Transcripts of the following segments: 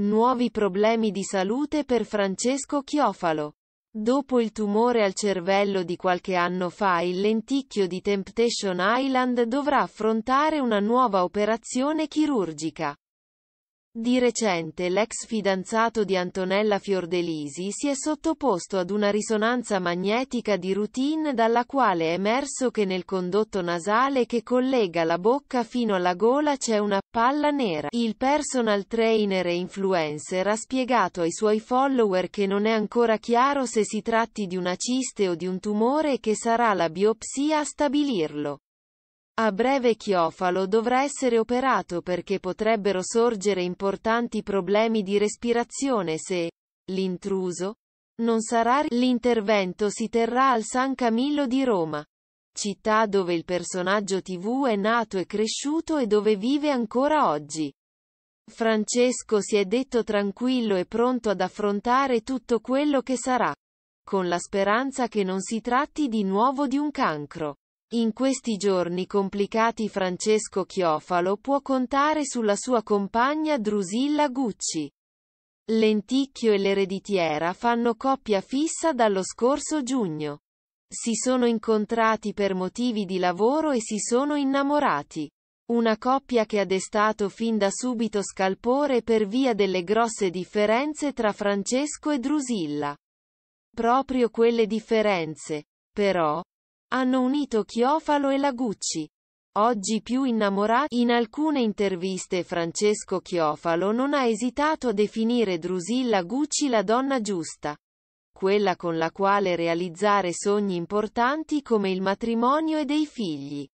Nuovi problemi di salute per Francesco Chiofalo. Dopo il tumore al cervello di qualche anno fa il lenticchio di Temptation Island dovrà affrontare una nuova operazione chirurgica. Di recente l'ex fidanzato di Antonella Fiordelisi si è sottoposto ad una risonanza magnetica di routine dalla quale è emerso che nel condotto nasale che collega la bocca fino alla gola c'è una palla nera. Il personal trainer e influencer ha spiegato ai suoi follower che non è ancora chiaro se si tratti di una ciste o di un tumore e che sarà la biopsia a stabilirlo. A breve chiofalo dovrà essere operato perché potrebbero sorgere importanti problemi di respirazione se l'intruso non sarà l'intervento si terrà al San Camillo di Roma, città dove il personaggio TV è nato e cresciuto e dove vive ancora oggi. Francesco si è detto tranquillo e pronto ad affrontare tutto quello che sarà, con la speranza che non si tratti di nuovo di un cancro. In questi giorni complicati Francesco Chiofalo può contare sulla sua compagna Drusilla Gucci. Lenticchio e l'ereditiera fanno coppia fissa dallo scorso giugno. Si sono incontrati per motivi di lavoro e si sono innamorati. Una coppia che ha destato fin da subito scalpore per via delle grosse differenze tra Francesco e Drusilla. Proprio quelle differenze, però, hanno unito Chiofalo e la Gucci. Oggi più innamorati, in alcune interviste Francesco Chiofalo non ha esitato a definire Drusilla Gucci la donna giusta. Quella con la quale realizzare sogni importanti come il matrimonio e dei figli.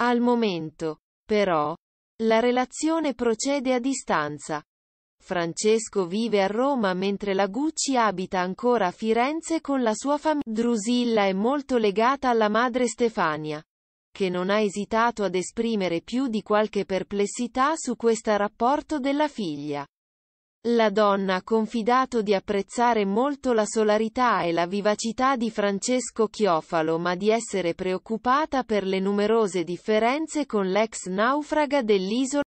Al momento, però, la relazione procede a distanza. Francesco vive a Roma mentre la Gucci abita ancora a Firenze con la sua famiglia. Drusilla è molto legata alla madre Stefania, che non ha esitato ad esprimere più di qualche perplessità su questo rapporto della figlia. La donna ha confidato di apprezzare molto la solarità e la vivacità di Francesco Chiofalo ma di essere preoccupata per le numerose differenze con l'ex naufraga dell'isola.